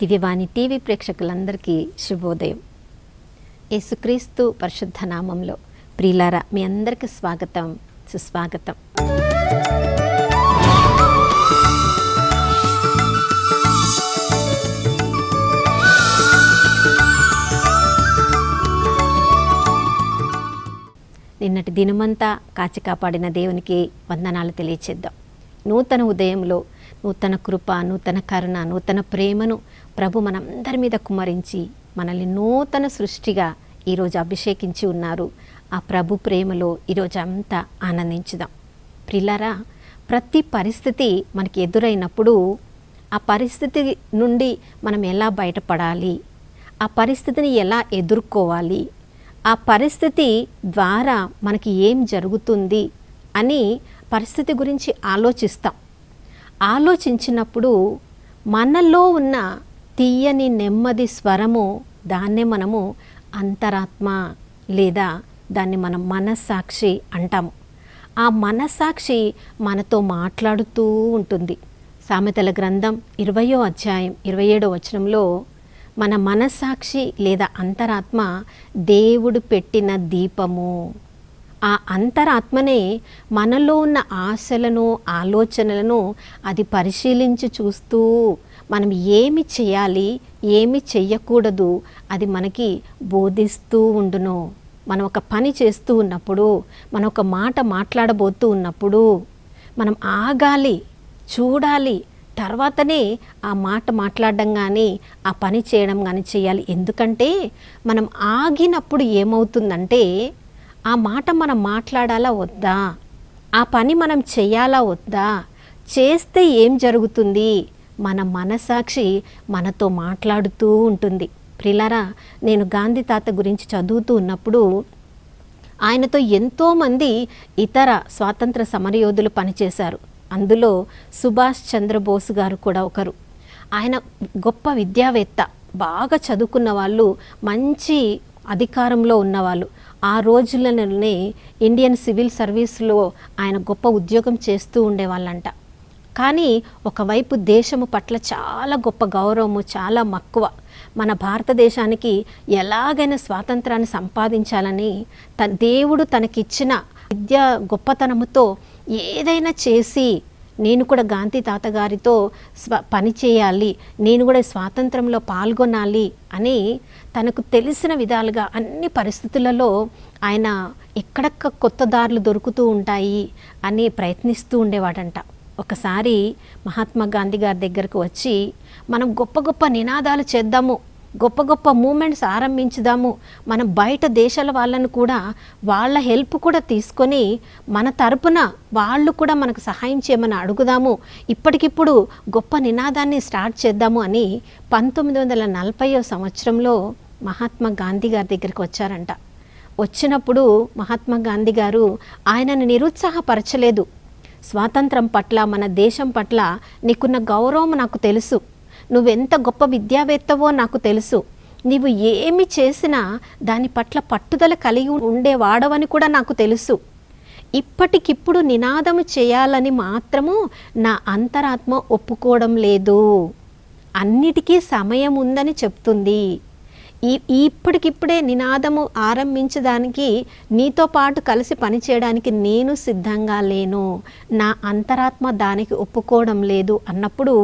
దివ్యవాణి TV ప్రేక్షకులందరికీ శుభోదయం యేసుక్రీస్తు పరిశుద్ధ నామంలో ప్రియులారా మీ అందరికీ స్వాగతం సుస్వాగతం నిన్నటి దినమంతా కాచి కాపాడిన దేవునికి వందనాలు తెలియచేద్దాం నూతన ఉదయంలో నూతన కృప నూతన కరుణ నూతన ప్రేమను ప్రభు మనందరి మీద కుమరించి మనల్ని నూతన సృష్టిగా ఈరోజు అభిషేకించి ఉన్నారు ఆ ప్రభు ప్రేమలో ఈరోజు అంతా ఆనందించుదాం ప్రిల్లరా ప్రతి పరిస్థితి మనకి ఎదురైనప్పుడు ఆ పరిస్థితి నుండి మనం ఎలా బయటపడాలి ఆ పరిస్థితిని ఎలా ఎదుర్కోవాలి ఆ పరిస్థితి ద్వారా మనకి ఏం జరుగుతుంది అని పరిస్థితి గురించి ఆలోచిస్తాం ఆలోచించినప్పుడు మనల్లో ఉన్న తీయని నెమ్మది స్వరము దాన్నే మనము అంతరాత్మ లేదా దాన్ని మనం మనస్సాక్షి అంటాము ఆ మనస్సాక్షి మనతో మాట్లాడుతూ ఉంటుంది సామెతల గ్రంథం ఇరవయో అధ్యాయం ఇరవై ఏడో వచనంలో మన మనస్సాక్షి లేదా అంతరాత్మ దేవుడు పెట్టిన దీపము ఆ అంతరాత్మనే మనలో ఉన్న ఆశలను ఆలోచనలను అది పరిశీలించి చూస్తూ మనం ఏమి చేయాలి ఏమి చెయ్యకూడదు అది మనకి బోధిస్తూ ఉండును మనం ఒక పని చేస్తూ ఉన్నప్పుడు మనం ఒక మాట మాట్లాడబోతూ ఉన్నప్పుడు మనం ఆగాలి చూడాలి తర్వాతనే ఆ మాట మాట్లాడడం కానీ ఆ పని చేయడం కానీ చేయాలి ఎందుకంటే మనం ఆగినప్పుడు ఏమవుతుందంటే ఆ మాట మనం మాట్లాడాలా వద్దా ఆ పని మనం చేయాలా వద్దా చేస్తే ఏం జరుగుతుంది మన మనసాక్షి మనతో మాట్లాడుతూ ఉంటుంది ప్రిలారా నేను గాంధీ తాత గురించి చదువుతూ ఉన్నప్పుడు ఆయనతో ఎంతోమంది ఇతర స్వాతంత్ర సమరయోధులు పనిచేశారు అందులో సుభాష్ చంద్రబోస్ గారు కూడా ఒకరు ఆయన గొప్ప విద్యావేత్త బాగా చదువుకున్న వాళ్ళు మంచి అధికారంలో ఉన్నవాళ్ళు ఆ రోజులనే ఇండియన్ సివిల్ సర్వీస్లో ఆయన గొప్ప ఉద్యోగం చేస్తూ ఉండేవాళ్ళంట కానీ ఒకవైపు దేశము పట్ల చాలా గొప్ప గౌరవము చాలా మక్కువ మన భారతదేశానికి ఎలాగైనా స్వాతంత్రాన్ని సంపాదించాలని త దేవుడు తనకిచ్చిన విద్య గొప్పతనముతో ఏదైనా చేసి నేను కూడా గాంధీ తాతగారితో స్వ పనిచేయాలి నేను కూడా స్వాతంత్రంలో పాల్గొనాలి అని తనకు తెలిసిన విధాలుగా అన్ని పరిస్థితులలో ఆయన ఎక్కడక్క కొత్త దారులు దొరుకుతూ ఉంటాయి అని ప్రయత్నిస్తూ ఉండేవాడంట ఒకసారి మహాత్మా గాంధీ గారి దగ్గరకు వచ్చి మనం గొప్ప గొప్ప నినాదాలు చేద్దాము గొప్ప గొప్ప మూమెంట్స్ ఆరంభించుదాము మనం బయట దేశాల వాళ్ళను కూడా వాళ్ళ హెల్ప్ కూడా తీసుకొని మన తరపున వాళ్ళు కూడా మనకు సహాయం చేయమని అడుగుదాము ఇప్పటికిప్పుడు గొప్ప నినాదాన్ని స్టార్ట్ చేద్దాము అని పంతొమ్మిది వందల నలభైవ సంవత్సరంలో మహాత్మా గాంధీ గారి దగ్గరికి వచ్చారంట వచ్చినప్పుడు మహాత్మా గాంధీ గారు ఆయనను నిరుత్సాహపరచలేదు స్వాతంత్రం పట్ల మన దేశం పట్ల నీకున్న గౌరవం నాకు తెలుసు నువ్వెంత గొప్ప విద్యావేత్తవో నాకు తెలుసు నీవు ఏమి చేసినా దాని పట్ల పట్టుదల కలిగి ఉండేవాడవని కూడా నాకు తెలుసు ఇప్పటికిప్పుడు నినాదము చేయాలని మాత్రము నా అంతరాత్మ ఒప్పుకోవడం లేదు అన్నిటికీ సమయం ఉందని చెప్తుంది ఈ ఇప్పటికిప్పుడే నినాదము ఆరంభించడానికి నీతో పాటు కలిసి పనిచేయడానికి నేను సిద్ధంగా లేను నా అంతరాత్మ దానికి ఒప్పుకోవడం లేదు అన్నప్పుడు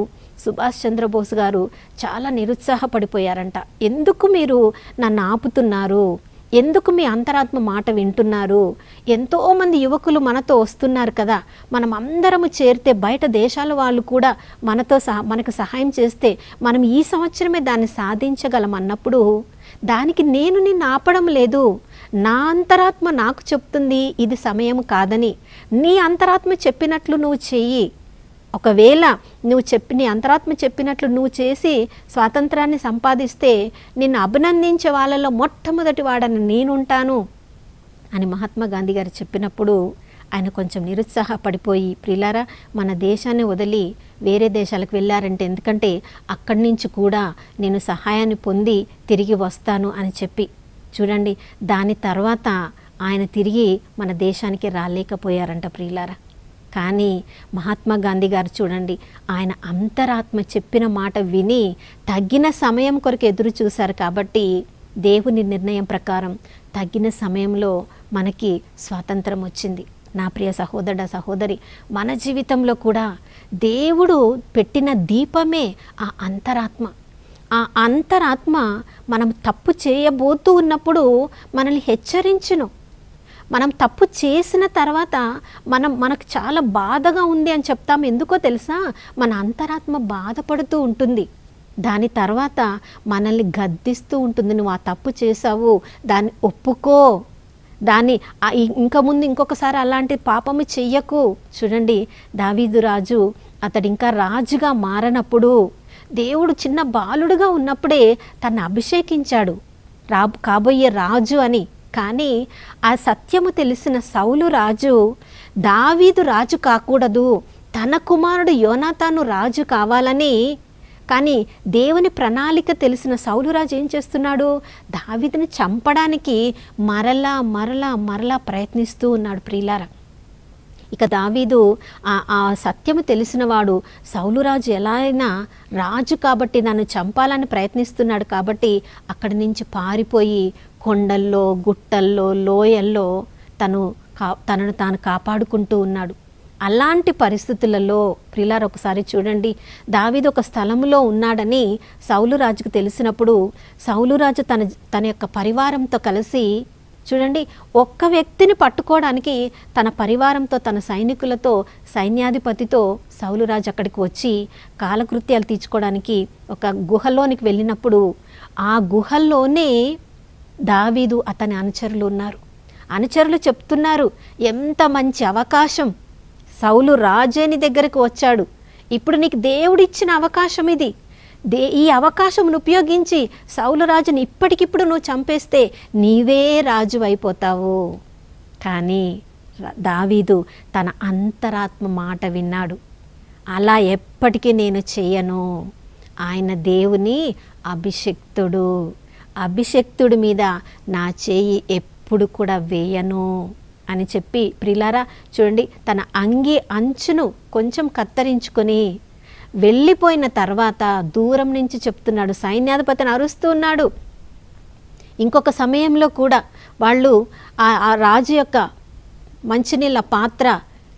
సుభాష్ చంద్రబోస్ గారు చాలా నిరుత్సాహపడిపోయారంట ఎందుకు మీరు నన్ను ఆపుతున్నారు ఎందుకు మీ అంతరాత్మ మాట వింటున్నారు ఎంతోమంది యువకులు మనతో వస్తున్నారు కదా మనం అందరము చేరితే బయట దేశాల వాళ్ళు కూడా మనతో సహ మనకు సహాయం చేస్తే మనం ఈ సంవత్సరమే దాన్ని సాధించగలం అన్నప్పుడు దానికి నేను నిన్ను ఆపడం లేదు నా అంతరాత్మ నాకు చెప్తుంది ఇది సమయం కాదని నీ అంతరాత్మ చెప్పినట్లు నువ్వు చెయ్యి ఒకవేళ నువ్వు చెప్పి నీ అంతరాత్మ చెప్పినట్లు నువ్వు చేసి స్వాతంత్రాన్ని సంపాదిస్తే నిన్ను అభినందించే వాళ్ళలో మొట్టమొదటి వాడని నేనుంటాను అని మహాత్మా గాంధీ గారు చెప్పినప్పుడు ఆయన కొంచెం నిరుత్సాహపడిపోయి ప్రిలారా మన దేశాన్ని వదిలి వేరే దేశాలకు వెళ్ళారంటే ఎందుకంటే అక్కడి నుంచి కూడా నేను సహాయాన్ని పొంది తిరిగి వస్తాను అని చెప్పి చూడండి దాని తర్వాత ఆయన తిరిగి మన దేశానికి రాలేకపోయారంట ప్రియులారా కానీ మహాత్మా గాంధీ గారు చూడండి ఆయన అంతరాత్మ చెప్పిన మాట విని తగ్గిన సమయం కొరకు ఎదురు చూశారు కాబట్టి దేవుని నిర్ణయం ప్రకారం తగ్గిన సమయంలో మనకి స్వాతంత్రం వచ్చింది నా ప్రియ సహోదర సహోదరి మన జీవితంలో కూడా దేవుడు పెట్టిన దీపమే ఆ అంతరాత్మ ఆ అంతరాత్మ మనం తప్పు చేయబోతూ ఉన్నప్పుడు మనల్ని హెచ్చరించును మనం తప్పు చేసిన తర్వాత మనం మనకు చాలా బాధగా ఉంది అని చెప్తాం ఎందుకో తెలుసా మన అంతరాత్మ బాధపడుతూ ఉంటుంది దాని తర్వాత మనల్ని గద్దిస్తూ ఉంటుంది నువ్వు ఆ తప్పు చేసావు దాన్ని ఒప్పుకో దాన్ని ఇంకా ముందు ఇంకొకసారి అలాంటి పాపము చెయ్యకు చూడండి దావీదు రాజు అతడు ఇంకా రాజుగా మారనప్పుడు దేవుడు చిన్న బాలుడుగా ఉన్నప్పుడే తను అభిషేకించాడు రా కాబోయే రాజు అని కానీ ఆ సత్యము తెలిసిన సౌలు రాజు దావీదు రాజు కాకూడదు తన కుమారుడు యోనాతాను రాజు కావాలని కానీ దేవుని ప్రణాళిక తెలిసిన సౌలురాజు ఏం చేస్తున్నాడు దావిదిని చంపడానికి మరలా మరలా మరలా ప్రయత్నిస్తూ ఉన్నాడు ప్రియులారా ఇక దావీదు ఆ సత్యము తెలిసినవాడు సౌలురాజు ఎలా అయినా రాజు కాబట్టి నన్ను చంపాలని ప్రయత్నిస్తున్నాడు కాబట్టి అక్కడి నుంచి పారిపోయి కొండల్లో గుట్టల్లో లోయల్లో తను కా తనను తాను కాపాడుకుంటూ ఉన్నాడు అలాంటి పరిస్థితులలో ప్రిలార్ ఒకసారి చూడండి దావీదు ఒక స్థలంలో ఉన్నాడని సౌలురాజుకు తెలిసినప్పుడు సౌలురాజు తన తన యొక్క పరివారంతో కలిసి చూడండి ఒక్క వ్యక్తిని పట్టుకోవడానికి తన పరివారంతో తన సైనికులతో సైన్యాధిపతితో సౌలురాజు అక్కడికి వచ్చి కాలకృత్యాలు తీర్చుకోవడానికి ఒక గుహలోనికి వెళ్ళినప్పుడు ఆ గుహల్లోనే దావీదు అతని అనుచరులు ఉన్నారు అనుచరులు చెప్తున్నారు ఎంత మంచి అవకాశం సౌలు రాజేని దగ్గరకు వచ్చాడు ఇప్పుడు నీకు దేవుడిచ్చిన అవకాశం ఇది దే ఈ అవకాశమును ఉపయోగించి రాజుని ఇప్పటికిప్పుడు నువ్వు చంపేస్తే నీవే రాజు అయిపోతావు కానీ దావీదు తన అంతరాత్మ మాట విన్నాడు అలా ఎప్పటికీ నేను చేయను ఆయన దేవుని అభిషక్తుడు అభిషక్తుడి మీద నా చేయి ఎప్పుడు కూడా వేయను అని చెప్పి ప్రిలారా చూడండి తన అంగి అంచును కొంచెం కత్తరించుకొని వెళ్ళిపోయిన తర్వాత దూరం నుంచి చెప్తున్నాడు సైన్యాధిపతిని అరుస్తూ ఉన్నాడు ఇంకొక సమయంలో కూడా వాళ్ళు ఆ రాజు యొక్క మంచినీళ్ళ పాత్ర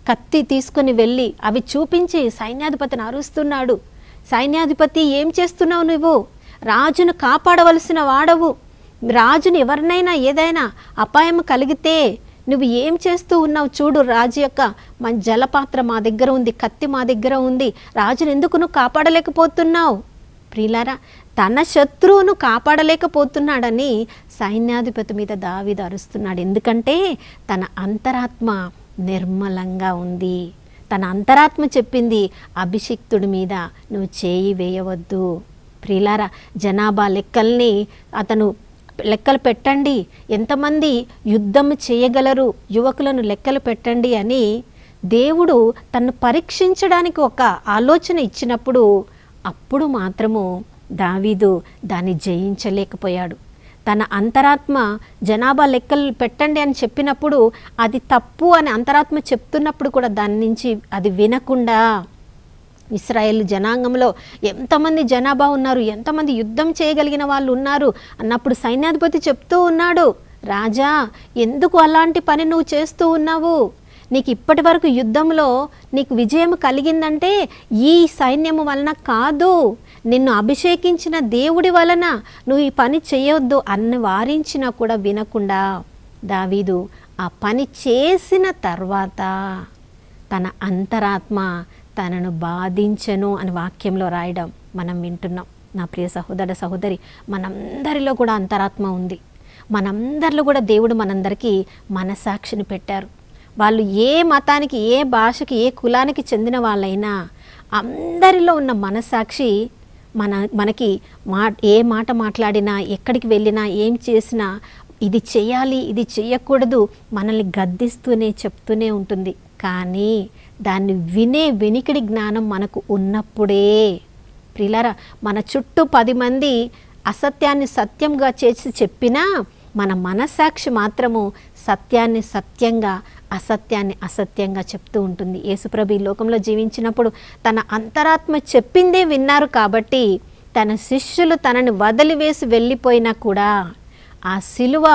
కత్తి తీసుకుని వెళ్ళి అవి చూపించి సైన్యాధిపతిని అరుస్తున్నాడు సైన్యాధిపతి ఏం చేస్తున్నావు నువ్వు రాజును కాపాడవలసిన వాడవు రాజుని ఎవరినైనా ఏదైనా అపాయం కలిగితే నువ్వు ఏం చేస్తూ ఉన్నావు చూడు రాజు యొక్క మన జలపాత్ర మా దగ్గర ఉంది కత్తి మా దగ్గర ఉంది రాజును ఎందుకు నువ్వు కాపాడలేకపోతున్నావు ప్రియులారా తన శత్రువును కాపాడలేకపోతున్నాడని సైన్యాధిపతి మీద దావిది అరుస్తున్నాడు ఎందుకంటే తన అంతరాత్మ నిర్మలంగా ఉంది తన అంతరాత్మ చెప్పింది అభిషిక్తుడి మీద నువ్వు చేయి వేయవద్దు ప్రిలారా జనాభా లెక్కల్ని అతను లెక్కలు పెట్టండి ఎంతమంది యుద్ధం చేయగలరు యువకులను లెక్కలు పెట్టండి అని దేవుడు తను పరీక్షించడానికి ఒక ఆలోచన ఇచ్చినప్పుడు అప్పుడు మాత్రము దావీదు దాన్ని జయించలేకపోయాడు తన అంతరాత్మ జనాభా లెక్కలు పెట్టండి అని చెప్పినప్పుడు అది తప్పు అని అంతరాత్మ చెప్తున్నప్పుడు కూడా దాని నుంచి అది వినకుండా ఇస్రాయేల్ జనాంగంలో ఎంతమంది జనాభా ఉన్నారు ఎంతమంది యుద్ధం చేయగలిగిన వాళ్ళు ఉన్నారు అన్నప్పుడు సైన్యాధిపతి చెప్తూ ఉన్నాడు రాజా ఎందుకు అలాంటి పని నువ్వు చేస్తూ ఉన్నావు నీకు ఇప్పటి వరకు యుద్ధంలో నీకు విజయం కలిగిందంటే ఈ సైన్యము వలన కాదు నిన్ను అభిషేకించిన దేవుడి వలన నువ్వు ఈ పని చేయొద్దు అన్న వారించినా కూడా వినకుండా దావీదు ఆ పని చేసిన తర్వాత తన అంతరాత్మ తనను బాధించను అని వాక్యంలో రాయడం మనం వింటున్నాం నా ప్రియ సహోదర సహోదరి మనందరిలో కూడా అంతరాత్మ ఉంది మనందరిలో కూడా దేవుడు మనందరికీ మనసాక్షిని పెట్టారు వాళ్ళు ఏ మతానికి ఏ భాషకి ఏ కులానికి చెందిన వాళ్ళైనా అందరిలో ఉన్న మనసాక్షి మన మనకి మా ఏ మాట మాట్లాడినా ఎక్కడికి వెళ్ళినా ఏం చేసినా ఇది చేయాలి ఇది చేయకూడదు మనల్ని గద్దిస్తూనే చెప్తూనే ఉంటుంది కానీ దాన్ని వినే వెనికిడి జ్ఞానం మనకు ఉన్నప్పుడే ప్రిలరా మన చుట్టూ పది మంది అసత్యాన్ని సత్యంగా చేసి చెప్పినా మన మనస్సాక్షి మాత్రము సత్యాన్ని సత్యంగా అసత్యాన్ని అసత్యంగా చెప్తూ ఉంటుంది యేసుప్రభు ఈ లోకంలో జీవించినప్పుడు తన అంతరాత్మ చెప్పిందే విన్నారు కాబట్టి తన శిష్యులు తనని వదిలివేసి వెళ్ళిపోయినా కూడా ఆ శిలువ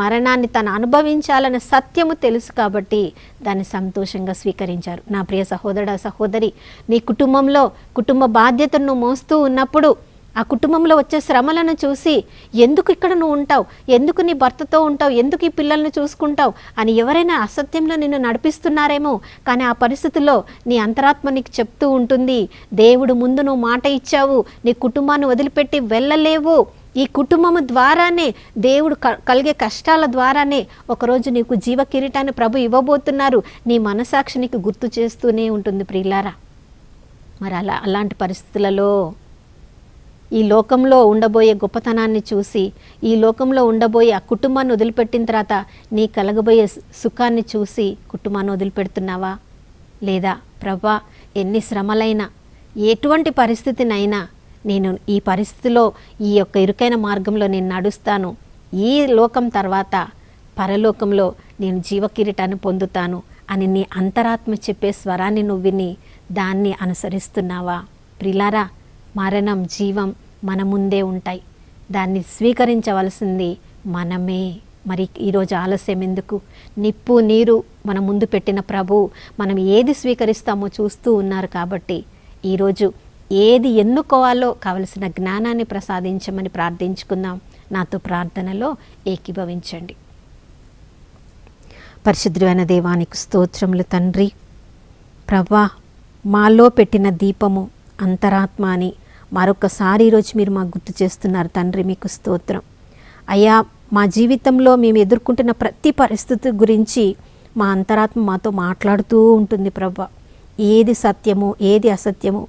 మరణాన్ని తను అనుభవించాలన్న సత్యము తెలుసు కాబట్టి దాన్ని సంతోషంగా స్వీకరించారు నా ప్రియ సహోదర సహోదరి నీ కుటుంబంలో కుటుంబ బాధ్యతను మోస్తూ ఉన్నప్పుడు ఆ కుటుంబంలో వచ్చే శ్రమలను చూసి ఎందుకు ఇక్కడ నువ్వు ఉంటావు ఎందుకు నీ భర్తతో ఉంటావు ఎందుకు ఈ పిల్లల్ని చూసుకుంటావు అని ఎవరైనా అసత్యంలో నిన్ను నడిపిస్తున్నారేమో కానీ ఆ పరిస్థితుల్లో నీ అంతరాత్మ నీకు చెప్తూ ఉంటుంది దేవుడు ముందు నువ్వు మాట ఇచ్చావు నీ కుటుంబాన్ని వదిలిపెట్టి వెళ్ళలేవు ఈ కుటుంబము ద్వారానే దేవుడు కలిగే కష్టాల ద్వారానే ఒకరోజు నీకు జీవ కిరీటాన్ని ప్రభు ఇవ్వబోతున్నారు నీ మనసాక్షి నీకు గుర్తు చేస్తూనే ఉంటుంది ప్రియులారా మరి అలా అలాంటి పరిస్థితులలో ఈ లోకంలో ఉండబోయే గొప్పతనాన్ని చూసి ఈ లోకంలో ఉండబోయే ఆ కుటుంబాన్ని వదిలిపెట్టిన తర్వాత నీ కలగబోయే సుఖాన్ని చూసి కుటుంబాన్ని వదిలిపెడుతున్నావా లేదా ప్రభా ఎన్ని శ్రమలైనా ఎటువంటి పరిస్థితినైనా నేను ఈ పరిస్థితిలో ఈ యొక్క ఇరుకైన మార్గంలో నేను నడుస్తాను ఈ లోకం తర్వాత పరలోకంలో నేను జీవకిరీటాన్ని పొందుతాను అని నీ అంతరాత్మ చెప్పే స్వరాన్ని నువ్వు విని దాన్ని అనుసరిస్తున్నావా ప్రిలారా మరణం జీవం మన ముందే ఉంటాయి దాన్ని స్వీకరించవలసింది మనమే మరి ఈరోజు ఆలస్యం ఎందుకు నిప్పు నీరు మన ముందు పెట్టిన ప్రభు మనం ఏది స్వీకరిస్తామో చూస్తూ ఉన్నారు కాబట్టి ఈరోజు ఏది ఎన్నుకోవాలో కావలసిన జ్ఞానాన్ని ప్రసాదించమని ప్రార్థించుకుందాం నాతో ప్రార్థనలో ఏకీభవించండి పరిశుద్రమైన దేవానికి స్తోత్రములు తండ్రి ప్రభా మాలో పెట్టిన దీపము అంతరాత్మ అని మరొకసారి ఈరోజు మీరు మాకు గుర్తు చేస్తున్నారు తండ్రి మీకు స్తోత్రం అయ్యా మా జీవితంలో మేము ఎదుర్కొంటున్న ప్రతి పరిస్థితి గురించి మా అంతరాత్మ మాతో మాట్లాడుతూ ఉంటుంది ప్రభా ఏది సత్యము ఏది అసత్యము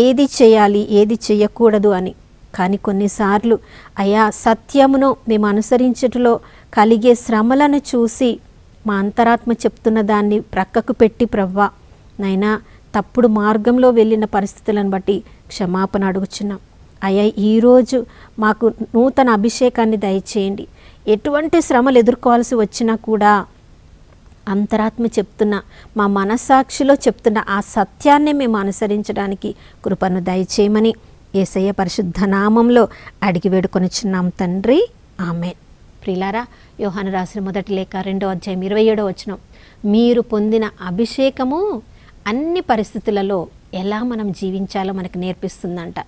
ఏది చేయాలి ఏది చేయకూడదు అని కానీ కొన్నిసార్లు అయా సత్యమును మేము అనుసరించుటలో కలిగే శ్రమలను చూసి మా అంతరాత్మ చెప్తున్న దాన్ని ప్రక్కకు పెట్టి ప్రవ్వా నైనా తప్పుడు మార్గంలో వెళ్ళిన పరిస్థితులను బట్టి క్షమాపణ అడుగుచున్నాం అయ్యా ఈరోజు మాకు నూతన అభిషేకాన్ని దయచేయండి ఎటువంటి శ్రమలు ఎదుర్కోవాల్సి వచ్చినా కూడా అంతరాత్మ చెప్తున్న మా మనస్సాక్షిలో చెప్తున్న ఆ సత్యాన్ని మేము అనుసరించడానికి కృపను దయచేయమని ఏసయ్య పరిశుద్ధ నామంలో అడిగి చిన్నాం తండ్రి ఆమె ప్రిలారా యోహాను రాసిన మొదటి లేఖ రెండో అధ్యాయం ఇరవై ఏడో వచ్చిన మీరు పొందిన అభిషేకము అన్ని పరిస్థితులలో ఎలా మనం జీవించాలో మనకు నేర్పిస్తుందంట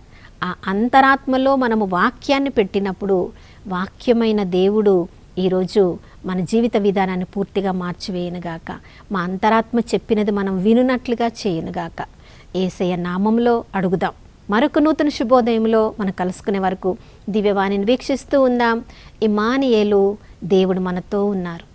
ఆ అంతరాత్మలో మనము వాక్యాన్ని పెట్టినప్పుడు వాక్యమైన దేవుడు ఈరోజు మన జీవిత విధానాన్ని పూర్తిగా మార్చివేయనుగాక మా అంతరాత్మ చెప్పినది మనం వినునట్లుగా చేయనుగాక ఏసయ నామంలో అడుగుదాం మరొక నూతన శుభోదయంలో మనం కలుసుకునే వరకు దివ్యవాణిని వీక్షిస్తూ ఉందాం ఇమానియేలు దేవుడు మనతో ఉన్నారు